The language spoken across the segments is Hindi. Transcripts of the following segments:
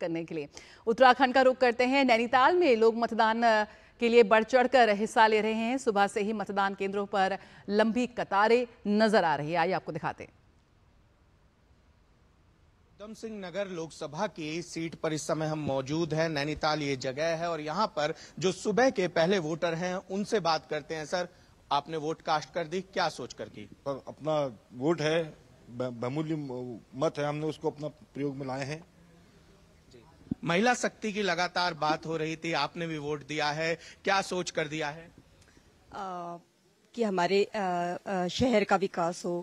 करने के लिए उत्तराखंड का रुख करते हैं नैनीताल में लोग मतदान के लिए बढ़ चढ़कर हिस्सा ले रहे हैं सुबह से ही मतदान केंद्रों पर लंबी कतारें नजर आ रही है आइए आपको दिखाते सिंह नगर लोकसभा की सीट पर इस समय हम मौजूद हैं नैनीताल ये जगह है और यहाँ पर जो सुबह के पहले वोटर हैं उनसे बात करते हैं सर आपने वोट कास्ट कर दी क्या सोच कर की अपना वोट है बहमूल्य मत है हमने उसको अपना प्रयोग में लाए हैं महिला शक्ति की लगातार बात हो रही थी आपने भी वोट दिया है क्या सोच कर दिया है आ, कि हमारे आ, आ, शहर का विकास हो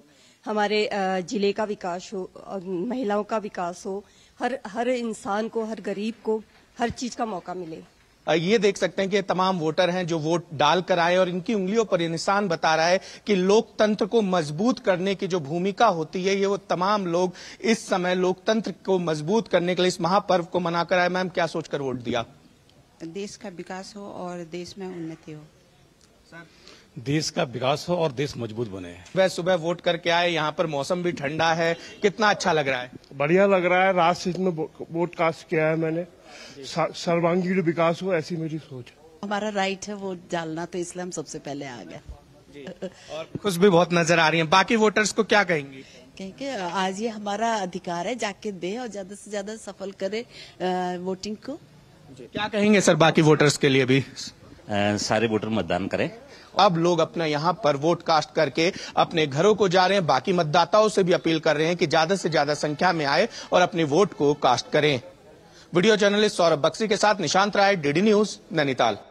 हमारे जिले का विकास हो और महिलाओं का विकास हो हर हर इंसान को हर गरीब को हर चीज का मौका मिले ये देख सकते हैं कि तमाम वोटर हैं जो वोट डालकर आए और इनकी उंगलियों पर निशान बता रहा है कि लोकतंत्र को मजबूत करने की जो भूमिका होती है ये वो तमाम लोग इस समय लोकतंत्र को मजबूत करने के लिए इस महापर्व को मनाकर आए मैम क्या सोचकर वोट दिया देश का विकास हो और देश में उन्नति हो देश का विकास हो और देश मजबूत बने सुबह सुबह वोट करके आए यहाँ पर मौसम भी ठंडा है कितना अच्छा लग रहा है बढ़िया लग रहा है रात से वोट कास्ट किया है मैंने सर्वांगीण विकास हो ऐसी मेरी सोच हमारा राइट है वोट डालना तो इसलिए हम सबसे पहले आ गए और खुश भी बहुत नजर आ रही है बाकी वोटर्स को क्या कहेंगे कहेंगे आज ये हमारा अधिकार है जाके दे और ज्यादा से ज्यादा सफल करे वोटिंग को क्या कहेंगे सर बाकी वोटर्स के लिए भी सारे वोटर मतदान करें अब लोग अपना यहाँ पर वोट कास्ट करके अपने घरों को जा रहे हैं बाकी मतदाताओं से भी अपील कर रहे हैं कि ज्यादा से ज्यादा संख्या में आए और अपने वोट को कास्ट करें वीडियो जर्नलिस्ट सौरभ बक्सी के साथ निशांत राय डीडी न्यूज नैनीताल